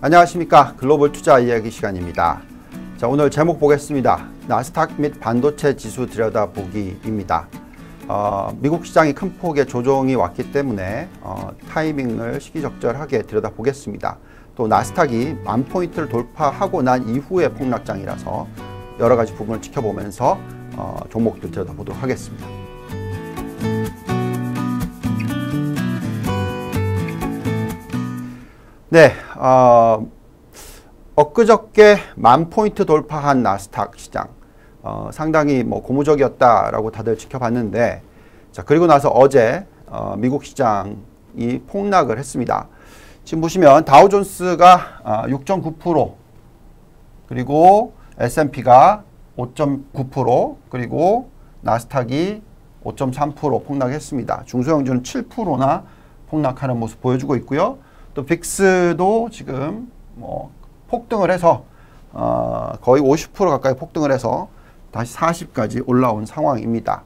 안녕하십니까 글로벌 투자 이야기 시간입니다 자 오늘 제목 보겠습니다 나스닥 및 반도체 지수 들여다보기입니다 어, 미국 시장이 큰 폭의 조정이 왔기 때문에 어, 타이밍을 시기적절하게 들여다보겠습니다 또 나스닥이 만 포인트를 돌파하고 난 이후의 폭락장이라서 여러 가지 부분을 지켜보면서 어, 종목들 들여다보도록 하겠습니다 네, 어, 엊그저께 만 포인트 돌파한 나스닥 시장 어, 상당히 뭐 고무적이었다라고 다들 지켜봤는데 자 그리고 나서 어제 어, 미국 시장이 폭락을 했습니다. 지금 보시면 다우존스가 어, 6.9% 그리고 S&P가 5.9% 그리고 나스닥이 5.3% 폭락했습니다. 중소형주는 7%나 폭락하는 모습 보여주고 있고요. 또 빅스도 지금 뭐 폭등을 해서 어 거의 50% 가까이 폭등을 해서 다시 40까지 올라온 상황입니다.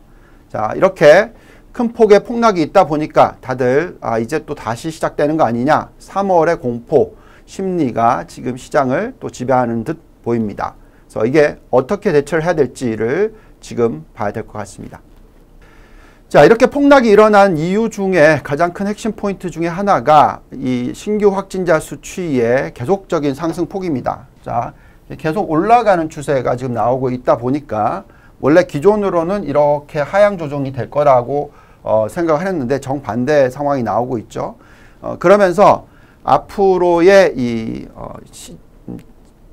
자 이렇게 큰 폭의 폭락이 있다 보니까 다들 아 이제 또 다시 시작되는 거 아니냐 3월의 공포 심리가 지금 시장을 또 지배하는 듯 보입니다. 그래서 이게 어떻게 대처를 해야 될지를 지금 봐야 될 것 같습니다. 자, 이렇게 폭락이 일어난 이유 중에 가장 큰 핵심 포인트 중에 하나가 이 신규 확진자 수치의 계속적인 상승폭입니다. 자, 계속 올라가는 추세가 지금 나오고 있다 보니까 원래 기존으로는 이렇게 하향 조정이 될 거라고 어, 생각을 했는데 정반대 상황이 나오고 있죠. 어, 그러면서 앞으로의 이 어, 시, 음,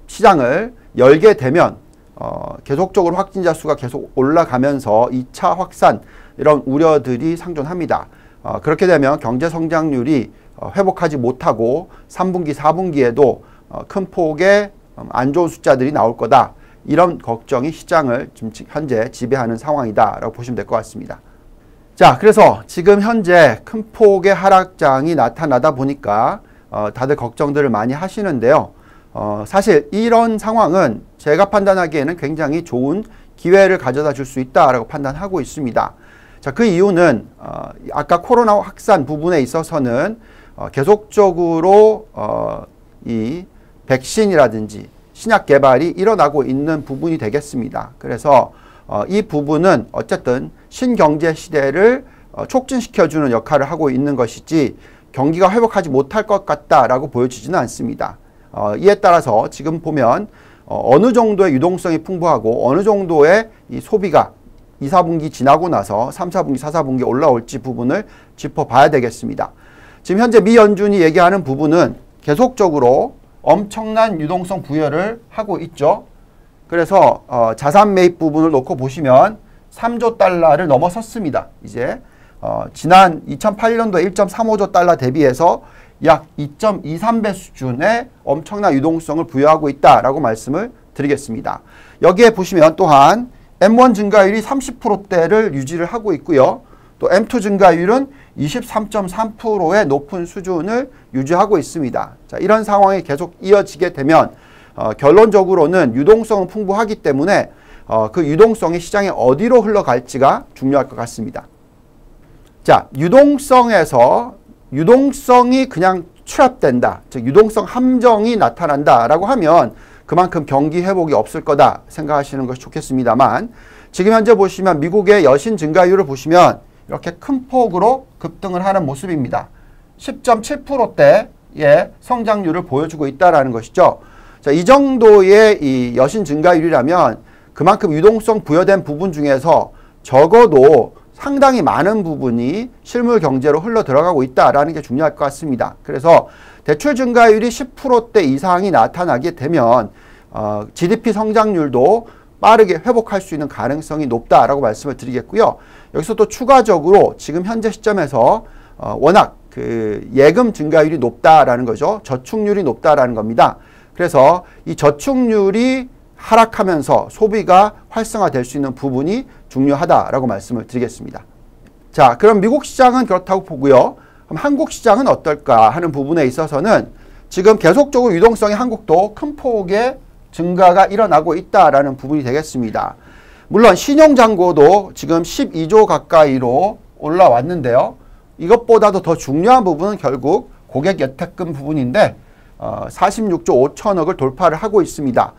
장을 열게 되면 어, 계속적으로 확진자 수가 계속 올라가면서 2차 확산 이런 우려들이 상존합니다. 어, 그렇게 되면 경제 성장률이 어, 회복하지 못하고 3분기, 4분기에도 어, 큰 폭의 음, 안 좋은 숫자들이 나올 거다. 이런 걱정이 시장을 지금 현재 지배하는 상황이다라고 보시면 될 것 같습니다. 자, 그래서 지금 현재 큰 폭의 하락장이 나타나다 보니까 어, 다들 걱정들을 많이 하시는데요. 어, 사실 이런 상황은 제가 판단하기에는 굉장히 좋은 기회를 가져다 줄 수 있다라고 판단하고 있습니다. 자, 그 이유는 어, 아까 코로나 확산 부분에 있어서는 어, 계속적으로 어, 이 백신이라든지 신약 개발이 일어나고 있는 부분이 되겠습니다. 그래서 어, 이 부분은 어쨌든 신경제 시대를 어, 촉진시켜주는 역할을 하고 있는 것이지 경기가 회복하지 못할 것 같다라고 보여지지는 않습니다. 어, 이에 따라서 지금 보면 어, 어느 정도의 유동성이 풍부하고 어느 정도의 이 소비가 2, 4분기 지나고 나서 3, 4분기, 4, 4분기 올라올지 부분을 짚어봐야 되겠습니다. 지금 현재 미 연준이 얘기하는 부분은 계속적으로 엄청난 유동성 부여를 하고 있죠. 그래서 어, 자산 매입 부분을 놓고 보시면 3조 달러를 넘어섰습니다. 이제 어, 지난 2008년도 1.35조 달러 대비해서 약 2.23배 수준의 엄청난 유동성을 부여하고 있다라고 말씀을 드리겠습니다. 여기에 보시면 또한 M1 증가율이 30%대를 유지를 하고 있고요. 또 M2 증가율은 23.3%의 높은 수준을 유지하고 있습니다. 자, 이런 상황이 계속 이어지게 되면 어, 결론적으로는 유동성은 풍부하기 때문에 어, 그 유동성이 시장에 어디로 흘러갈지가 중요할 것 같습니다. 자, 유동성에서 유동성이 그냥 추락된다. 즉 유동성 함정이 나타난다라고 하면 그만큼 경기 회복이 없을 거다 생각하시는 것이 좋겠습니다만 지금 현재 보시면 미국의 여신 증가율을 보시면 이렇게 큰 폭으로 급등을 하는 모습입니다. 10.7%대의 성장률을 보여주고 있다라는 것이죠. 자, 이 정도의 이 여신 증가율이라면 그만큼 유동성 부여된 부분 중에서 적어도 상당히 많은 부분이 실물 경제로 흘러 들어가고 있다라는 게 중요할 것 같습니다. 그래서 대출 증가율이 10%대 이상이 나타나게 되면 어, GDP 성장률도 빠르게 회복할 수 있는 가능성이 높다라고 말씀을 드리겠고요. 여기서 또 추가적으로 지금 현재 시점에서 어, 워낙 그 예금 증가율이 높다라는 거죠. 저축률이 높다라는 겁니다. 그래서 이 저축률이 하락하면서 소비가 활성화될 수 있는 부분이 중요하다라고 말씀을 드리겠습니다. 자, 그럼 미국 시장은 그렇다고 보고요. 그럼 한국 시장은 어떨까 하는 부분에 있어서는 지금 계속적으로 유동성이 한국도 큰 폭의 증가가 일어나고 있다라는 부분이 되겠습니다. 물론 신용잔고도 지금 12조 가까이로 올라왔는데요. 이것보다도 더 중요한 부분은 결국 고객 여택금 부분인데 어, 46조 5천억을 돌파를 하고 있습니다.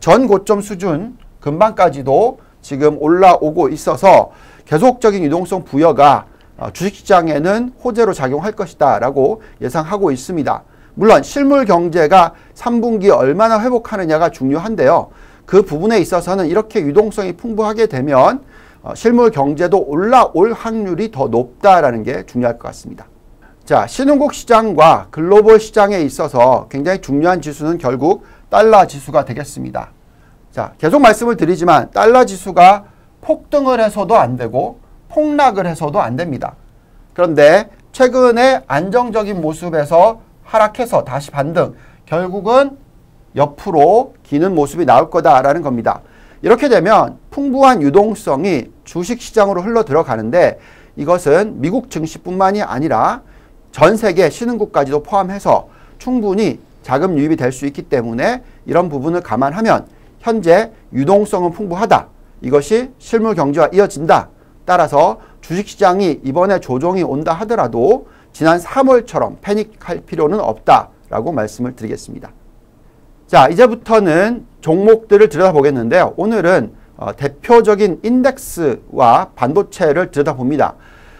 전 고점 수준 금방까지도 지금 올라오고 있어서 계속적인 유동성 부여가 어, 주식시장에는 호재로 작용할 것이다 라고 예상하고 있습니다. 물론 실물 경제가 3분기 얼마나 회복하느냐가 중요한데요. 그 부분에 있어서는 이렇게 유동성이 풍부하게 되면 어, 실물 경제도 올라올 확률이 더 높다라는 게 중요할 것 같습니다. 자, 신흥국 시장과 글로벌 시장에 있어서 굉장히 중요한 지수는 결국 달러 지수가 되겠습니다. 자, 계속 말씀을 드리지만 달러 지수가 폭등을 해서도 안 되고 폭락을 해서도 안 됩니다. 그런데 최근에 안정적인 모습에서 하락해서 다시 반등, 결국은 옆으로 기는 모습이 나올 거다라는 겁니다. 이렇게 되면 풍부한 유동성이 주식시장으로 흘러 들어가는데 이것은 미국 증시뿐만이 아니라 전 세계 신흥국까지도 포함해서 충분히 자금 유입이 될 수 있기 때문에 이런 부분을 감안하면 현재 유동성은 풍부하다. 이것이 실물 경제와 이어진다. 따라서 주식시장이 이번에 조정이 온다 하더라도 지난 3월처럼 패닉할 필요는 없다라고 말씀을 드리겠습니다. 자, 이제부터는 종목들을 들여다보겠는데요. 오늘은 어, 대표적인 인덱스와 반도체를 들여다봅니다.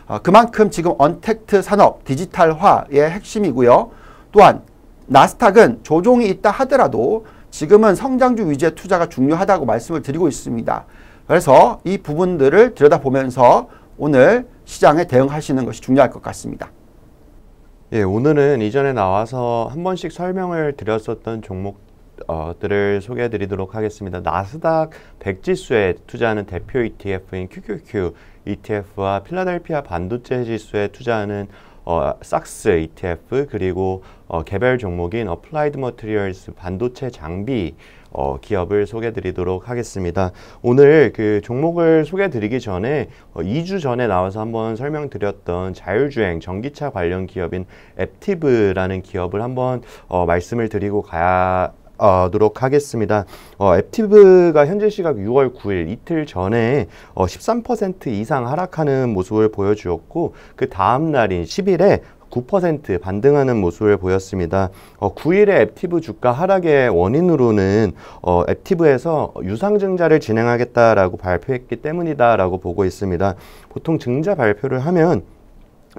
어, 그만큼 지금 언택트 산업 디지털화의 핵심이고요. 또한 나스닥은 조종이 있다 하더라도 지금은 성장주 위주의 투자가 중요하다고 말씀을 드리고 있습니다. 그래서 이 부분들을 들여다보면서 오늘 시장에 대응하시는 것이 중요할 것 같습니다. 예, 오늘은 이전에 나와서 한 번씩 설명을 드렸었던 종목 들을 소개해 드리도록 하겠습니다. 나스닥 1 지수에 투자하는 대표 ETF인 QQQ ETF와 필라델피아 반도체 지수에 투자하는 어, 삭스 ETF 그리고 어, 개별 종목인 어플라이드 머트리얼스 반도체 장비 어, 기업을 소개드리도록 하겠습니다. 오늘 그 종목을 소개드리기 전에 어, 2주 전에 나와서 한번 설명드렸던 자율주행 전기차 관련 기업인 앱티브라는 기업을 한번 어, 말씀을 드리고 가야 하도록 어, 하겠습니다. 어, 앱티브가 현재 시각 6월 9일 이틀 전에 어, 13% 이상 하락하는 모습을 보여주었고 그 다음 날인 10일에 9% 반등하는 모습을 보였습니다. 어, 9일에 앱티브 주가 하락의 원인으로는 어, 앱티브에서 유상증자를 진행하겠다라고 발표했기 때문이다라고 보고 있습니다. 보통 증자 발표를 하면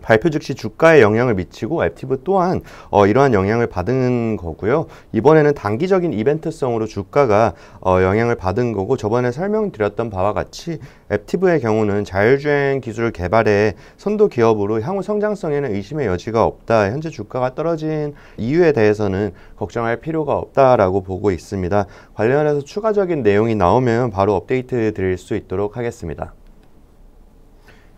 발표 즉시 주가에 영향을 미치고 앱티브 또한 어, 이러한 영향을 받은 거고요. 이번에는 단기적인 이벤트성으로 주가가 어, 영향을 받은 거고 저번에 설명드렸던 바와 같이 앱티브의 경우는 자율주행 기술 개발에 선도 기업으로 향후 성장성에는 의심의 여지가 없다. 현재 주가가 떨어진 이유에 대해서는 걱정할 필요가 없다라고 보고 있습니다. 관련해서 추가적인 내용이 나오면 바로 업데이트 드릴 수 있도록 하겠습니다.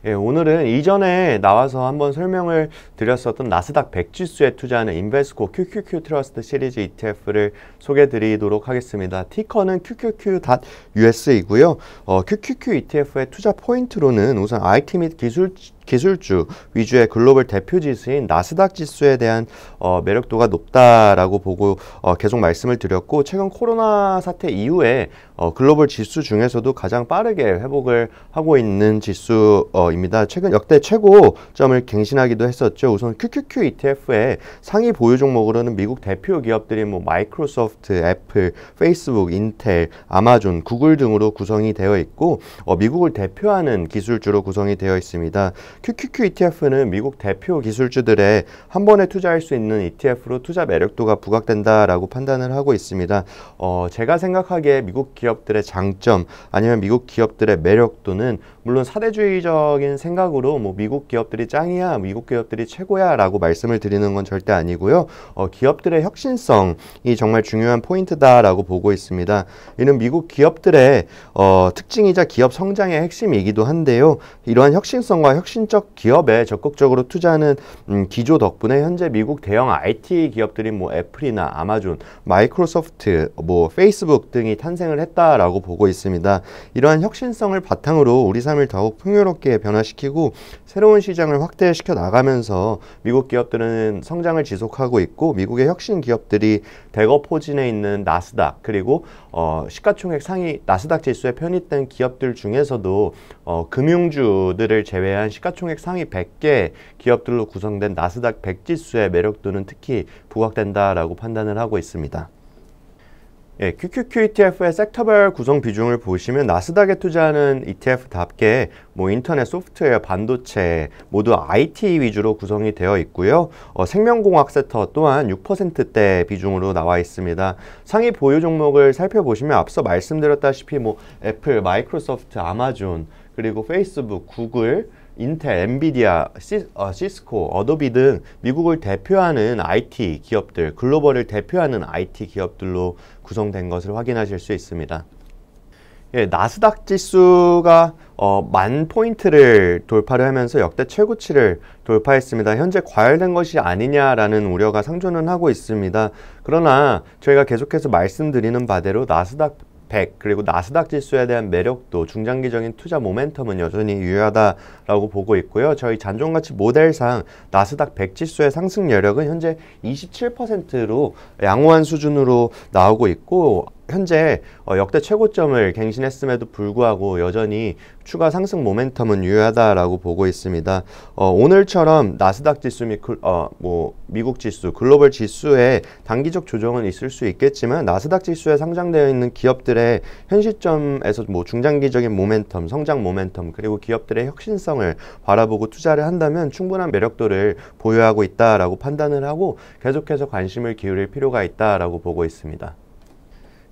예, 오늘은 이전에 나와서 한번 설명을 드렸었던 나스닥 100지수에 투자하는 인베스코 QQQ 트러스트 시리즈 ETF를 소개 드리도록 하겠습니다. 티커는 QQQ.us이고요. 어, QQQ ETF의 투자 포인트로는 우선 IT 및 기술 기술주 위주의 글로벌 대표 지수인 나스닥 지수에 대한 어, 매력도가 높다라고 보고 어, 계속 말씀을 드렸고 최근 코로나 사태 이후에 어, 글로벌 지수 중에서도 가장 빠르게 회복을 하고 있는 지수입니다. 최근 역대 최고점을 갱신하기도 했었죠. 우선 QQQ ETF의 상위 보유 종목으로는 미국 대표 기업들이 뭐 마이크로소프트, 애플, 페이스북, 인텔, 아마존, 구글 등으로 구성이 되어 있고 어, 미국을 대표하는 기술주로 구성이 되어 있습니다. QQQ ETF는 미국 대표 기술주들의 한 번에 투자할 수 있는 ETF로 투자 매력도가 부각된다라고 판단을 하고 있습니다. 어, 제가 생각하기에 미국 기업들의 장점 아니면 미국 기업들의 매력도는 물론 사대주의적인 생각으로 뭐 미국 기업들이 짱이야, 미국 기업들이 최고야 라고 말씀을 드리는 건 절대 아니고요. 어, 기업들의 혁신성이 정말 중요한 포인트다라고 보고 있습니다. 이는 미국 기업들의 어, 특징이자 기업 성장의 핵심이기도 한데요. 이러한 혁신성과 혁신적 기업에 적극적으로 투자하는 음, 기조 덕분에 현재 미국 대형 IT 기업들인 뭐 애플이나 아마존, 마이크로소프트, 뭐 페이스북 등이 탄생을 했다라고 보고 있습니다. 이러한 혁신성을 바탕으로 우리 사 3을 더욱 풍요롭게 변화시키고 새로운 시장을 확대시켜 나가면서 미국 기업들은 성장을 지속하고 있고 미국의 혁신 기업들이 대거 포진해 있는 나스닥 그리고 어, 시가총액 상위 나스닥 지수에 편입된 기업들 중에서도 어, 금융주들을 제외한 시가총액 상위 100개 기업들로 구성된 나스닥 100 지수의 매력도는 특히 부각된다라고 판단을 하고 있습니다. 예, QQQ ETF의 섹터별 구성 비중을 보시면 나스닥에 투자하는 ETF답게 뭐 인터넷, 소프트웨어, 반도체 모두 IT 위주로 구성이 되어 있고요. 어, 생명공학 섹터 또한 6%대 비중으로 나와 있습니다. 상위 보유 종목을 살펴보시면 앞서 말씀드렸다시피 뭐 애플, 마이크로소프트, 아마존 그리고 페이스북, 구글 인텔, 엔비디아, 시, 어, 시스코, 어도비 등 미국을 대표하는 IT 기업들, 글로벌을 대표하는 IT 기업들로 구성된 것을 확인하실 수 있습니다. 예, 나스닥 지수가 어, 만 포인트를 돌파를 하면서 역대 최고치를 돌파했습니다. 현재 과열된 것이 아니냐라는 우려가 상존은 하고 있습니다. 그러나 저희가 계속해서 말씀드리는 바대로 나스닥 백 그리고 나스닥 지수에 대한 매력도 중장기적인 투자 모멘텀은 여전히 유효하다라고 보고 있고요. 저희 잔존가치 모델상 나스닥 백 지수의 상승 여력은 현재 27%로 양호한 수준으로 나오고 있고 현재 어, 역대 최고점을 갱신했음에도 불구하고 여전히 추가 상승 모멘텀은 유효하다라고 보고 있습니다. 어, 오늘처럼 나스닥 지수 및 어, 뭐 미국 지수, 글로벌 지수에 단기적 조정은 있을 수 있겠지만 나스닥 지수에 상장되어 있는 기업들의 현 시점에서 뭐 중장기적인 모멘텀, 성장 모멘텀 그리고 기업들의 혁신성을 바라보고 투자를 한다면 충분한 매력도를 보유하고 있다라고 판단을 하고 계속해서 관심을 기울일 필요가 있다라고 보고 있습니다.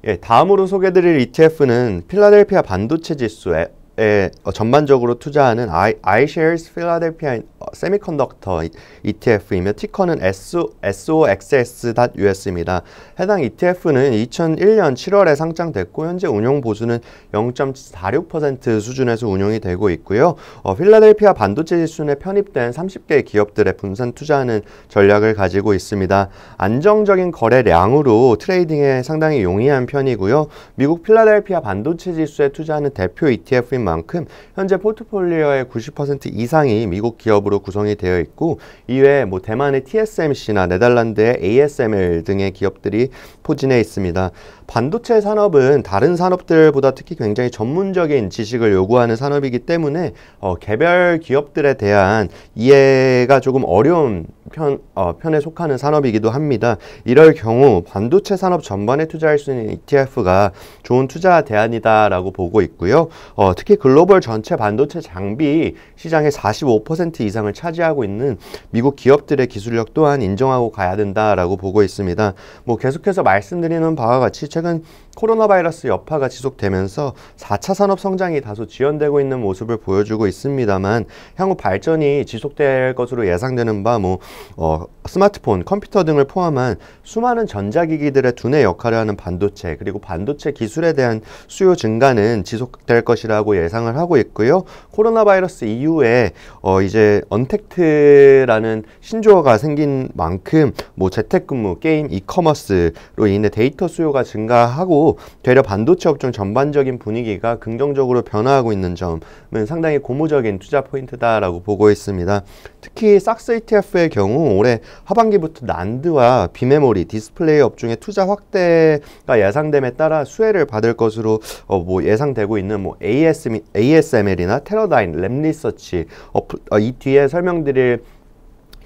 예, 다음으로 소개드릴 해 e ETF는 필라델피아 반도체 지수의 에 어, 전반적으로 투자하는 iShares Philadelphia Semiconductor ETF이며 티커는 SOXS.US입니다. 해당 ETF는 2001년 7월에 상장됐고 현재 운용 보수는 0.46% 수준에서 운용이 되고 있고요. 어, 필라델피아 반도체 지수에 편입된 30개 기업들의 분산 투자하는 전략을 가지고 있습니다. 안정적인 거래량으로 트레이딩에 상당히 용이한 편이고요. 미국 필라델피아 반도체 지수에 투자하는 대표 ETF인 만큼 현재 포트폴리오의 90% 이상이 미국 기업으로 구성이 되어 있고 이외에 뭐 대만의 TSMC나 네덜란드의 ASML 등의 기업들이 포진해 있습니다. 반도체 산업은 다른 산업들보다 특히 굉장히 전문적인 지식을 요구하는 산업이기 때문에 어, 개별 기업들에 대한 이해가 조금 어려운 편, 어, 편에 속하는 산업이기도 합니다. 이럴 경우 반도체 산업 전반에 투자할 수 있는 ETF가 좋은 투자 대안이다라고 보고 있고요. 어, 특히 특히 글로벌 전체 반도체 장비 시장의 45% 이상을 차지하고 있는 미국 기업들의 기술력 또한 인정하고 가야 된다라고 보고 있습니다. 뭐 계속해서 말씀드리는 바와 같이 최근 코로나 바이러스 여파가 지속되면서 4차 산업 성장이 다소 지연되고 있는 모습을 보여주고 있습니다만 향후 발전이 지속될 것으로 예상되는 바뭐 어, 스마트폰, 컴퓨터 등을 포함한 수많은 전자기기들의 두뇌 역할을 하는 반도체 그리고 반도체 기술에 대한 수요 증가는 지속될 것이라고 예상을 하고 있고요. 코로나 바이러스 이후에 어, 이제 언택트라는 신조어가 생긴 만큼 뭐 재택근무, 게임, 이커머스로 인해 데이터 수요가 증가하고 되려 반도체 업종 전반적인 분위기가 긍정적으로 변화하고 있는 점은 상당히 고무적인 투자 포인트다라고 보고 있습니다. 특히 싹스 ETF의 경우 올해 하반기부터 난드와 비메모리, 디스플레이 업종의 투자 확대가 예상됨에 따라 수혜를 받을 것으로 어뭐 예상되고 있는 뭐 a s ASML이나 테러다인, 랩리서치, 어, 어, 이 뒤에 설명드릴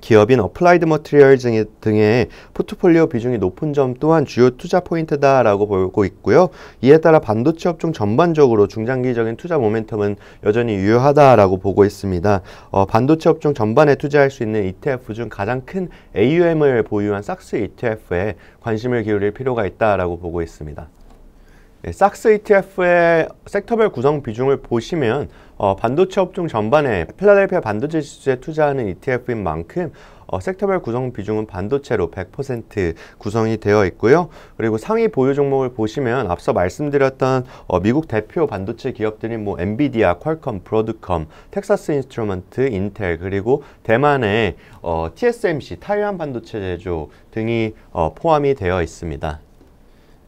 기업인 어플라이드 머티리얼 등의 포트폴리오 비중이 높은 점 또한 주요 투자 포인트다라고 보고 있고요. 이에 따라 반도체 업종 전반적으로 중장기적인 투자 모멘텀은 여전히 유효하다라고 보고 있습니다. 어, 반도체 업종 전반에 투자할 수 있는 ETF 중 가장 큰 AUM을 보유한 삭스 ETF에 관심을 기울일 필요가 있다라고 보고 있습니다. 네, 삭스 ETF의 섹터별 구성 비중을 보시면 어, 반도체 업종 전반에 필라델피아 반도체 지수에 투자하는 ETF인 만큼 어, 섹터별 구성 비중은 반도체로 100% 구성이 되어 있고요. 그리고 상위 보유 종목을 보시면 앞서 말씀드렸던 어, 미국 대표 반도체 기업들인 뭐 엔비디아, 퀄컴, 브로드컴, 텍사스 인스트루먼트, 인텔 그리고 대만의 어, TSMC, 타이완 반도체 제조 등이 어, 포함이 되어 있습니다.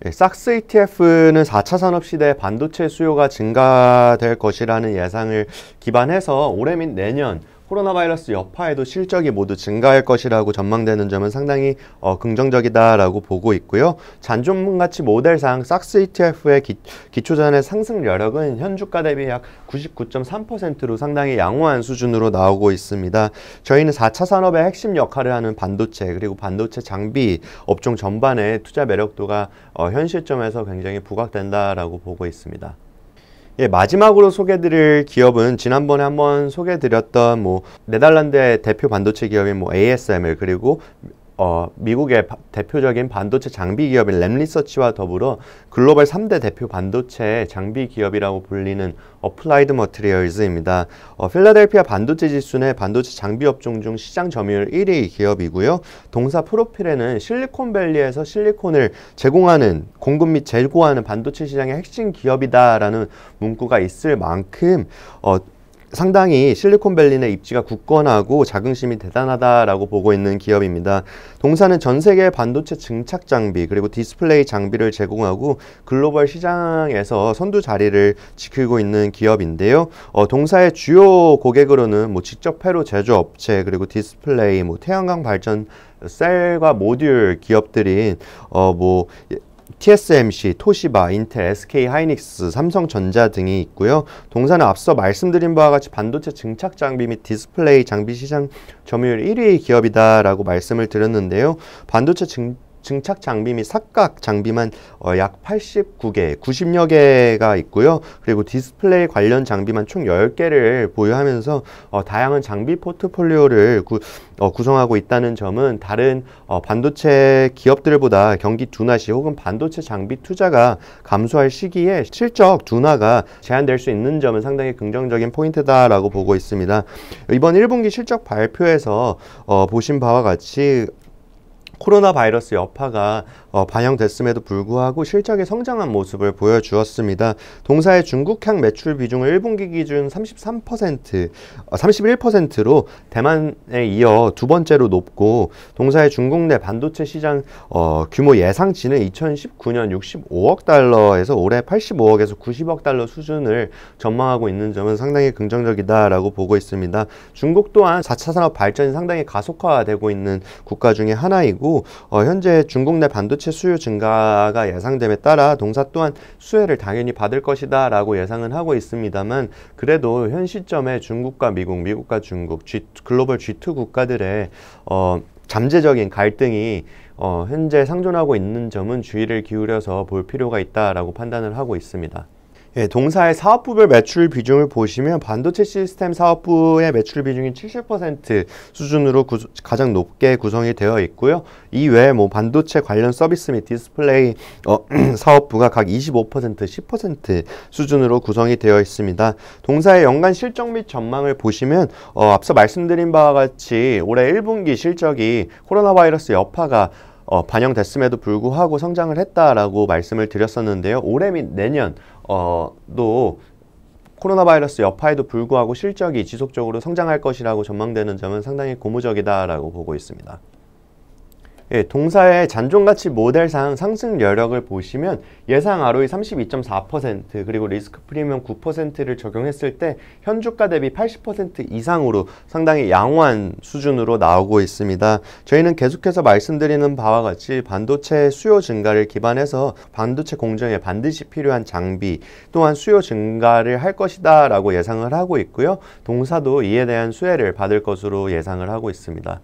네, 삭스 ETF는 4차 산업시대 에 반도체 수요가 증가될 것이라는 예상을 기반해서 올해 및 내년 코로나 바이러스 여파에도 실적이 모두 증가할 것이라고 전망되는 점은 상당히 어, 긍정적이다라고 보고 있고요. 잔존문같이 모델상 싹스 ETF의 기, 초전의 상승 여력은 현 주가 대비 약 99.3%로 상당히 양호한 수준으로 나오고 있습니다. 저희는 4차 산업의 핵심 역할을 하는 반도체 그리고 반도체 장비 업종 전반의 투자 매력도가 어, 현 시점에서 굉장히 부각된다라고 보고 있습니다. 예, 마지막으로 소개드릴 기업은 지난번에 한번 소개드렸던 뭐 네덜란드의 대표 반도체 기업인 뭐 ASML 그리고 어, 미국의 대표적인 반도체 장비 기업인 랩리서치와 더불어 글로벌 3대 대표 반도체 장비 기업이라고 불리는 어플라이드 머트리얼즈입니다. 어, 필라델피아 반도체 지수는 반도체 장비 업종 중 시장 점유율 1위 기업이고요. 동사 프로필에는 실리콘밸리에서 실리콘을 제공하는 공급 및 재고하는 반도체 시장의 핵심 기업이다라는 문구가 있을 만큼 어, 상당히 실리콘밸리의 입지가 굳건하고 자긍심이 대단하다라고 보고 있는 기업입니다. 동사는 전 세계 반도체 증착 장비 그리고 디스플레이 장비를 제공하고 글로벌 시장에서 선두 자리를 지키고 있는 기업인데요. 어, 동사의 주요 고객으로는 뭐 직접 회로 제조업체 그리고 디스플레이 뭐 태양광 발전 셀과 모듈 기업들인 어뭐 TSMC, 토시바, 인텔, SK 하이닉스, 삼성전자 등이 있고요. 동사는 앞서 말씀드린 바와 같이 반도체 증착 장비 및 디스플레이 장비 시장 점유율 1위 의 기업이다라고 말씀을 드렸는데요. 반도체 증, 증착 장비 및 삭각 장비만 어, 약 89개, 90여 개가 있고요. 그리고 디스플레이 관련 장비만 총 10개를 보유하면서 어, 다양한 장비 포트폴리오를 구, 어, 구성하고 있다는 점은 다른 어, 반도체 기업들보다 경기 둔화 시 혹은 반도체 장비 투자가 감소할 시기에 실적 둔화가 제한될 수 있는 점은 상당히 긍정적인 포인트다라고 보고 있습니다. 이번 1분기 실적 발표에서 어, 보신 바와 같이 코로나 바이러스 여파가 어, 반영됐음에도 불구하고 실적이 성장한 모습을 보여주었습니다. 동사의 중국향 매출 비중을 1분기 기준 33% 어, 31%로 대만에 이어 두 번째로 높고 동사의 중국 내 반도체 시장 어, 규모 예상치는 2019년 65억 달러에서 올해 85억에서 90억 달러 수준을 전망하고 있는 점은 상당히 긍정적이다라고 보고 있습니다. 중국 또한 4차 산업 발전이 상당히 가속화되고 있는 국가 중의 하나이고 어, 현재 중국 내 반도체 전체 수요 증가가 예상됨에 따라 동사 또한 수혜를 당연히 받을 것이다 라고 예상은 하고 있습니다만 그래도 현 시점에 중국과 미국, 미국과 중국, G, 글로벌 G2 국가들의 어, 잠재적인 갈등이 어, 현재 상존하고 있는 점은 주의를 기울여서 볼 필요가 있다라고 판단을 하고 있습니다. 예, 동사의 사업부별 매출 비중을 보시면 반도체 시스템 사업부의 매출 비중이 70% 수준으로 구 가장 높게 구성이 되어 있고요. 이외에 뭐 반도체 관련 서비스 및 디스플레이 어, 사업부가 각 25%, 10% 수준으로 구성이 되어 있습니다. 동사의 연간 실적 및 전망을 보시면 어, 앞서 말씀드린 바와 같이 올해 1분기 실적이 코로나 바이러스 여파가 어, 반영됐음에도 불구하고 성장을 했다라고 말씀을 드렸었는데요. 올해 및 내년 어, 또 코로나 바이러스 여파에도 불구하고 실적이 지속적으로 성장할 것이라고 전망되는 점은 상당히 고무적이다라고 보고 있습니다. 예, 동사의 잔존가치 모델상 상승 여력을 보시면 예상 ROE 32.4% 그리고 리스크 프리미엄 9%를 적용했을 때 현주가 대비 80% 이상으로 상당히 양호한 수준으로 나오고 있습니다. 저희는 계속해서 말씀드리는 바와 같이 반도체 수요 증가를 기반해서 반도체 공정에 반드시 필요한 장비 또한 수요 증가를 할 것이다 라고 예상을 하고 있고요. 동사도 이에 대한 수혜를 받을 것으로 예상을 하고 있습니다.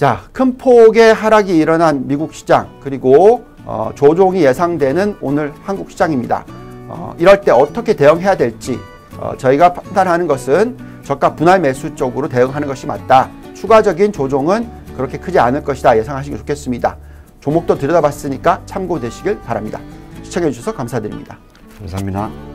자, 큰 폭의 하락이 일어난 미국 시장 그리고 어, 조종이 예상되는 오늘 한국 시장입니다. 어, 이럴 때 어떻게 대응해야 될지 어, 저희가 판단하는 것은 저가 분할 매수 쪽으로 대응하는 것이 맞다. 추가적인 조종은 그렇게 크지 않을 것이다 예상하시기 좋겠습니다. 종목도 들여다봤으니까 참고되시길 바랍니다. 시청해주셔서 감사드립니다. 감사합니다.